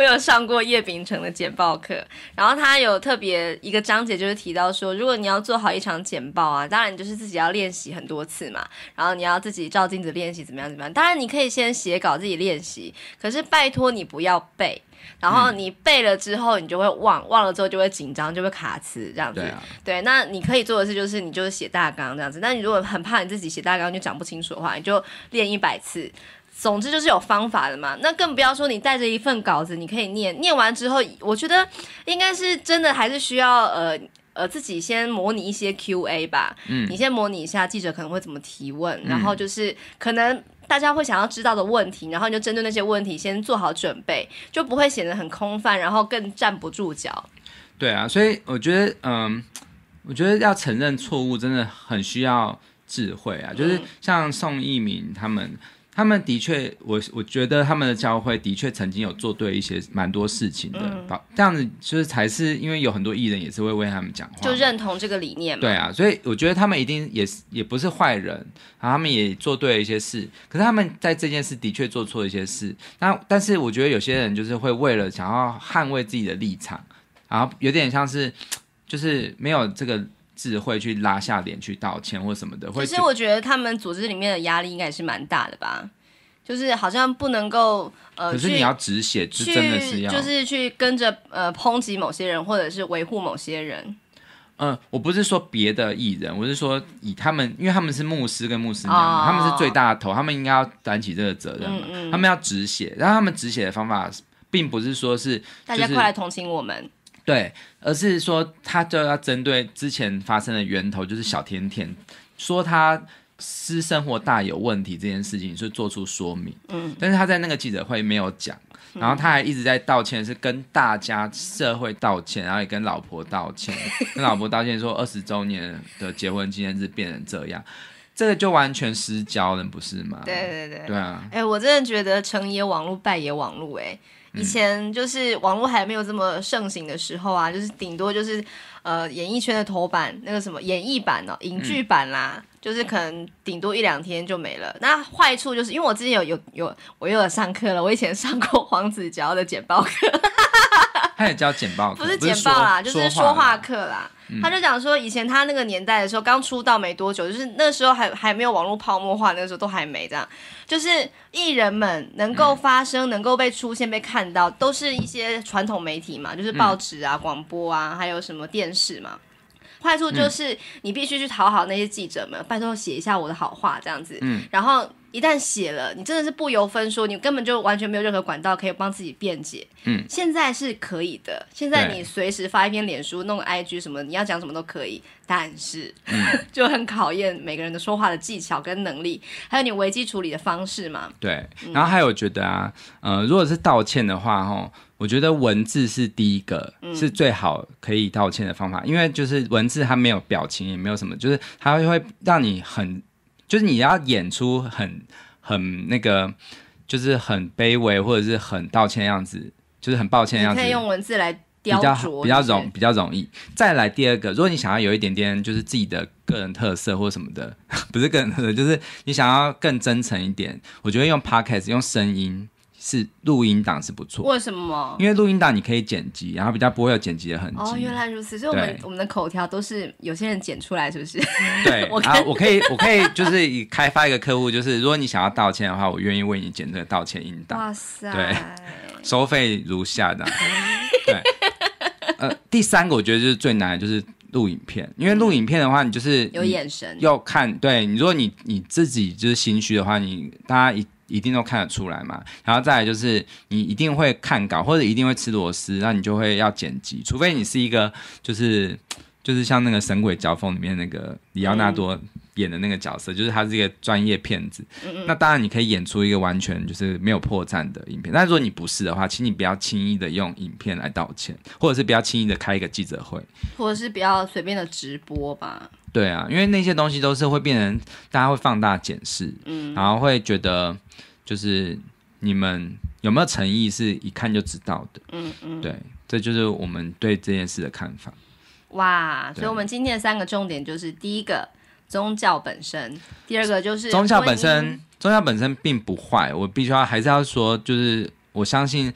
我有上过叶秉成的简报课，然后他有特别一个章节就是提到说，如果你要做好一场简报啊，当然就是自己要练习很多次嘛，然后你要自己照镜子练习怎么样怎么样。当然你可以先写稿自己练习，可是拜托你不要背，然后你背了之后你就会忘，忘了之后就会紧张，就会卡词这样子。对，那你可以做的事就是你就是写大纲这样子。那你如果很怕你自己写大纲就讲不清楚的话，你就练一百次。总之就是有方法的嘛，那更不要说你带着一份稿子，你可以念。念完之后，我觉得应该是真的还是需要呃呃自己先模拟一些 Q A 吧。嗯。你先模拟一下记者可能会怎么提问，然后就是可能大家会想要知道的问题，然后你就针对那些问题先做好准备，就不会显得很空泛，然后更站不住脚。对啊，所以我觉得，嗯，我觉得要承认错误真的很需要智慧啊，就是像宋一鸣他们。他们的确，我我觉得他们的教会的确曾经有做对一些蛮多事情的，这样子就是才是因为有很多艺人也是会为他们讲话，就认同这个理念嘛。对啊，所以我觉得他们一定也是也不是坏人，然后他们也做对了一些事，可是他们在这件事的确做错了一些事。那但是我觉得有些人就是会为了想要捍卫自己的立场，然后有点像是就是没有这个。智慧去拉下脸去道歉或什么的，其实我觉得他们组织里面的压力应该也是蛮大的吧，就是好像不能够呃，可是你要止血是真的是要，就是去跟着呃抨击某些人或者是维护某些人。嗯，我不是说别的艺人，我是说以他们，因为他们是牧师跟牧师一他们是最大的头，他们应该要担起这个责任嗯他们要止血，然后他们止血的方法并不是说是大家快来同情我们。对，而是说他就要针对之前发生的源头，就是小甜甜说他私生活大有问题这件事情，是做出说明。嗯，但是他在那个记者会没有讲，然后他还一直在道歉，是跟大家社会道歉，然后也跟老婆道歉，跟老婆道歉说二十周年的结婚纪念日变成这样，这个就完全失焦了，不是吗？对对对，对啊。哎，我真的觉得成也网络，败也网络，哎。以前就是网络还没有这么盛行的时候啊，就是顶多就是呃，演艺圈的头版那个什么演艺版哦，影剧版啦。就是可能顶多一两天就没了。那坏处就是因为我之前有有有，我又有上课了。我以前上过 *laughs* 黄子佼的简报课，*laughs* 他也教简报，课，不是简报啦，就是说话课啦。他就讲说，以前他那个年代的时候，刚出道没多久，就是那时候还还没有网络泡沫化，那时候都还没这样。就是艺人们能够发声、能够被出现、被看到，都是一些传统媒体嘛，就是报纸啊、广播啊，还有什么电视嘛。坏处就是你必须去讨好那些记者们，拜托写一下我的好话这样子，嗯，然后。一旦写了，你真的是不由分说，你根本就完全没有任何管道可以帮自己辩解。嗯，现在是可以的，现在你随时发一篇脸书、弄 IG 什么，你要讲什么都可以。但是，*laughs* 就很考验每个人的说话的技巧跟能力，还有你危机处理的方式嘛。对，然后还有觉得啊，嗯，如果是道歉的话，哈。我觉得文字是第一个是最好可以道歉的方法，因为就是文字它没有表情，也没有什么，就是它会让你很。就是你要演出很很那个，就是很卑微或者是很道歉样子，就是很抱歉样子。可以用文字来雕琢，比较容比较容易。再来第二个，如果你想要有一点点就是自己的个人特色或什么的，*laughs* 不是个人，特色，就是你想要更真诚一点，我觉得用 podcast 用声音。是录音档是不错，为什么？因为录音档你可以剪辑，然后比较不会有剪辑的痕迹。哦，原来如此。所以我们我们的口条都是有些人剪出来，是不是？对。*laughs* 然后我可以我可以就是开发一个客户，就是如果你想要道歉的话，我愿意为你剪这个道歉音档。哇塞！对，收费如下的。对，呃，第三个我觉得就是最难的就是录影片，因为录影片的话，你就是有眼神，要看。对，你如果你你自己就是心虚的话，你大家一。一定都看得出来嘛，然后再来就是你一定会看稿或者一定会吃螺丝，那你就会要剪辑，除非你是一个就是就是像那个《神鬼交锋》里面那个里奥纳多。演的那个角色，就是他是一个专业骗子。嗯那当然，你可以演出一个完全就是没有破绽的影片。但如果你不是的话，请你不要轻易的用影片来道歉，或者是不要轻易的开一个记者会，或者是不要随便的直播吧。对啊，因为那些东西都是会变成大家会放大检视，嗯，然后会觉得就是你们有没有诚意，是一看就知道的。嗯嗯。对，这就是我们对这件事的看法。哇，所以我们今天的三个重点就是第一个。宗教本身，第二个就是宗教本身，宗教本身并不坏。我必须要还是要说，就是我相信，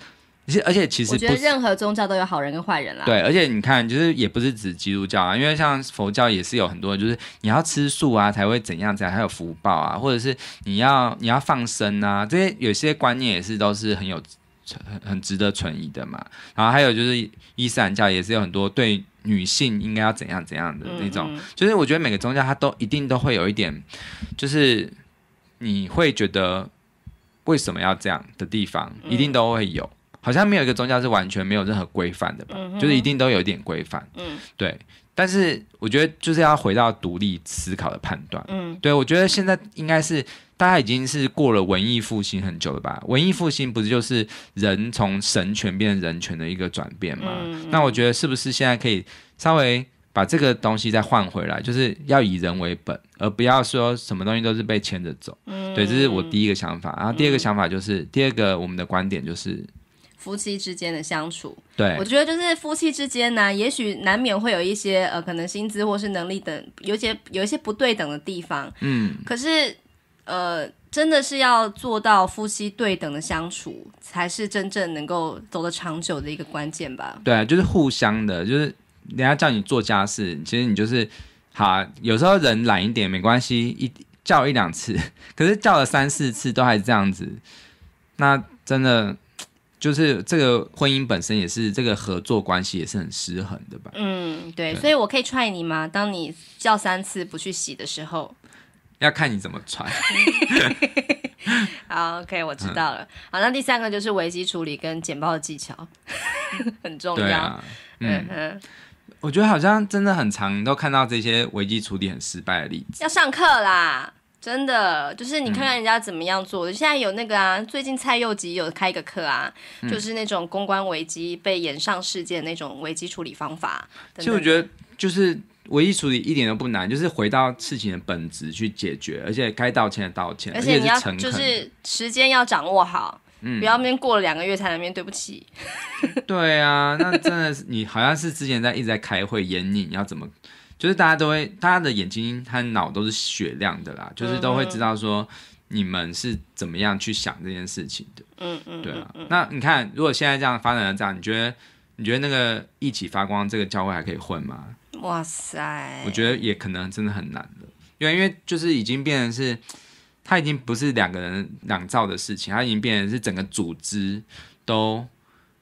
而且其实我觉得任何宗教都有好人跟坏人啦。对，而且你看，就是也不是指基督教啊，因为像佛教也是有很多，就是你要吃素啊才会怎样怎样，还有福报啊，或者是你要你要放生啊，这些有些观念也是都是很有。很很值得存疑的嘛，然后还有就是伊斯兰教也是有很多对女性应该要怎样怎样的那种，就是我觉得每个宗教它都一定都会有一点，就是你会觉得为什么要这样的地方一定都会有，好像没有一个宗教是完全没有任何规范的吧，就是一定都有一点规范，嗯，对。但是我觉得就是要回到独立思考的判断，嗯，对我觉得现在应该是大家已经是过了文艺复兴很久了吧？文艺复兴不是就是人从神权变人权的一个转变吗？那我觉得是不是现在可以稍微把这个东西再换回来，就是要以人为本，而不要说什么东西都是被牵着走，嗯，对，这是我第一个想法。然后第二个想法就是，第二个我们的观点就是。夫妻之间的相处，对，我觉得就是夫妻之间呢，也许难免会有一些呃，可能薪资或是能力等有些有一些不对等的地方，嗯，可是呃，真的是要做到夫妻对等的相处，才是真正能够走得长久的一个关键吧？对，就是互相的，就是人家叫你做家事，其实你就是好，有时候人懒一点没关系，一叫一两次，*laughs* 可是叫了三四次都还是这样子，那真的。就是这个婚姻本身也是这个合作关系也是很失衡的吧。嗯，对，所以我可以踹你吗？当你叫三次不去洗的时候，*laughs* 要看你怎么踹。*laughs* 好，OK，我知道了。好，那第三个就是危机处理跟简报技巧，很重要。嗯嗯，我觉得好像真的很常都看到这些危机处理很失败的例子。要上课啦。真的就是你看看人家怎么样做的，现在有那个啊，最近蔡佑吉有开一个课啊，就是那种公关危机被延上事件那种危机处理方法。其实我觉得就是危机处理一点都不难，就是回到事情的本质去解决，而且该道歉的道歉，而且你要就是时间要掌握好，不要面过了两个月才那边对不起。*laughs* 对啊，那真的是你好像是之前在一直在开会，演你，你要怎么？就是大家都会，大家的眼睛的脑都是雪亮的啦，就是都会知道说你们是怎么样去想这件事情的。嗯嗯，对啊。那你看，如果现在这样发展成这样，你觉得你觉得那个一起发光这个教会还可以混吗？哇塞，我觉得也可能真的很难了，因为因为就是已经变成是，他已经不是两个人两造的事情，他已经变成是整个组织都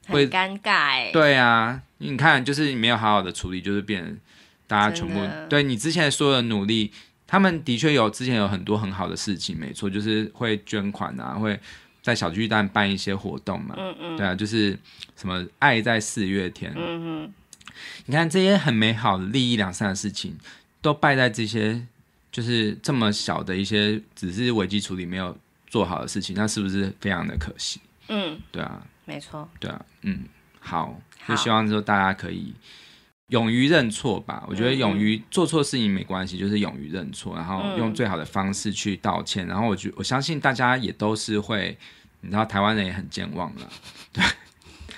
会尴尬。对啊，你看，就是你没有好好的处理，就是变。大家全部对你之前所有的努力，他们的确有之前有很多很好的事情，没错，就是会捐款啊，会在小巨蛋办一些活动嘛，嗯嗯，对啊，就是什么爱在四月天，嗯嗯，你看这些很美好的利益两善的事情，都败在这些就是这么小的一些只是危机处理没有做好的事情，那是不是非常的可惜？嗯，对啊，没错，对啊，嗯，好，就希望说大家可以。勇于认错吧，我觉得勇于做错事情没关系，就是勇于认错，然后用最好的方式去道歉。然后我觉我相信大家也都是会，你知道台湾人也很健忘了，对。*laughs*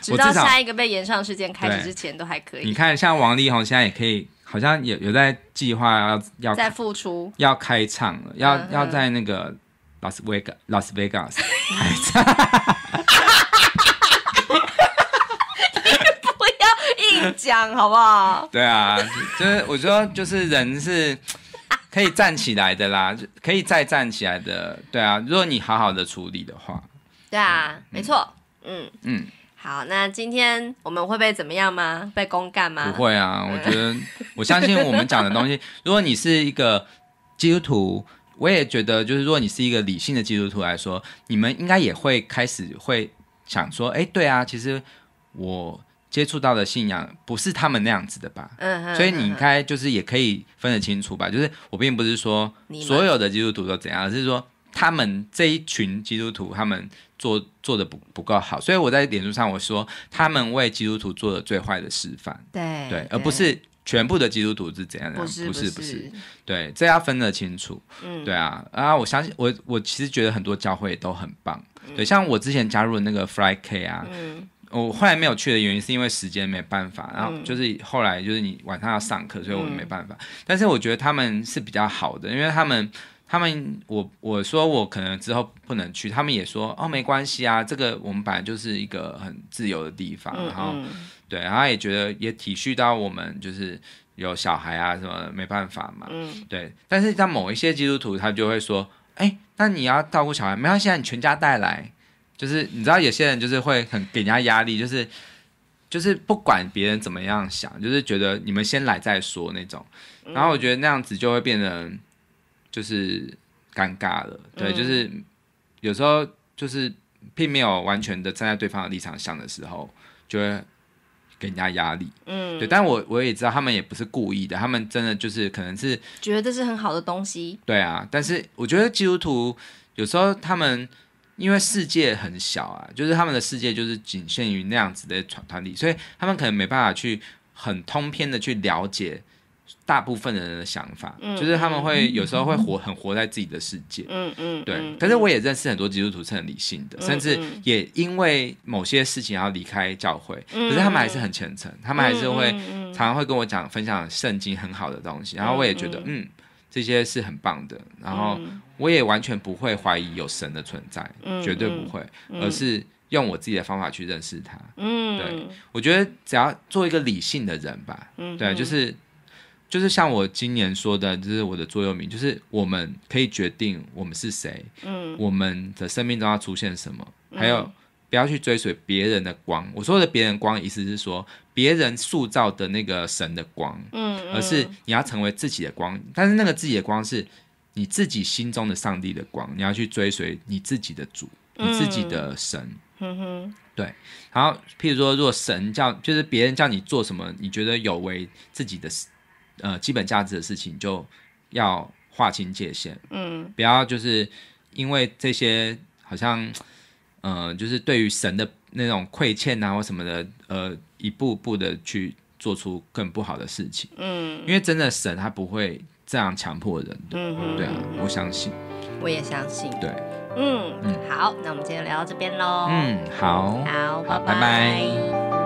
直到下一个被延上事件开始之前都还可以。你看，像王力宏现在也可以，好像有有在计划要要再复出，要开唱，了，要要在那个拉斯维加拉斯维加斯开唱。讲好不好？对啊，就是我觉得，就是人是 *laughs* 可以站起来的啦，可以再站起来的。对啊，如果你好好的处理的话，对啊，没错。嗯嗯，好，那今天我们会被怎么样吗？被公干吗？不会啊，我觉得我相信我们讲的东西。*laughs* 如果你是一个基督徒，我也觉得，就是如果你是一个理性的基督徒来说，你们应该也会开始会想说，哎，对啊，其实我。接触到的信仰不是他们那样子的吧？嗯，所以你应该就是也可以分得清楚吧？就是我并不是说所有的基督徒都怎样，而是说他们这一群基督徒他们做做的不不够好，所以我在脸书上我说他们为基督徒做的最坏的示范。对对，而不是全部的基督徒是怎样的。不是不是。对，这要分得清楚。嗯，对啊，啊，我相信我我其实觉得很多教会都很棒。对，像我之前加入的那个 Fly K 啊。我后来没有去的原因是因为时间没办法，然后就是后来就是你晚上要上课，所以我没办法。但是我觉得他们是比较好的，因为他们他们我我说我可能之后不能去，他们也说哦没关系啊，这个我们本来就是一个很自由的地方，然后对，然后也觉得也体恤到我们就是有小孩啊什么没办法嘛，对。但是在某一些基督徒，他就会说，哎，那你要照顾小孩，没关系，你全家带来。就是你知道有些人就是会很给人家压力，就是就是不管别人怎么样想，就是觉得你们先来再说那种。然后我觉得那样子就会变得就是尴尬了。对，就是有时候就是并没有完全的站在对方的立场想的时候，就会给人家压力。嗯，对。但我我也知道他们也不是故意的，他们真的就是可能是觉得这是很好的东西。对啊，但是我觉得基督徒有时候他们。因为世界很小啊，就是他们的世界就是仅限于那样子的团团体，所以他们可能没办法去很通篇的去了解大部分人的想法，就是他们会有时候会活很活在自己的世界。嗯嗯。对，可是我也认识很多基督徒是很理性的，甚至也因为某些事情要离开教会，可是他们还是很虔诚，他们还是会常常会跟我讲分享圣经很好的东西，然后我也觉得嗯。这些是很棒的，然后我也完全不会怀疑有神的存在，绝对不会，而是用我自己的方法去认识他。嗯，对，我觉得只要做一个理性的人吧，嗯，对，就是就是像我今年说的，就是我的座右铭，就是我们可以决定我们是谁，嗯，我们的生命中要出现什么，还有不要去追随别人的光。我说的别人光，意思是说。别人塑造的那个神的光，嗯，而是你要成为自己的光。但是那个自己的光是你自己心中的上帝的光。你要去追随你自己的主，你自己的神。嗯哼，对。然后，譬如说，如果神叫，就是别人叫你做什么，你觉得有违自己的呃基本价值的事情，就要划清界限。嗯，不要就是因为这些好像，嗯，就是对于神的那种亏欠啊或什么的，呃。一步步的去做出更不好的事情，嗯，因为真的神他不会这样强迫人的，对啊，我相信，我也相信，对，嗯好，那我们今天聊到这边喽，嗯，好，好，好，拜拜。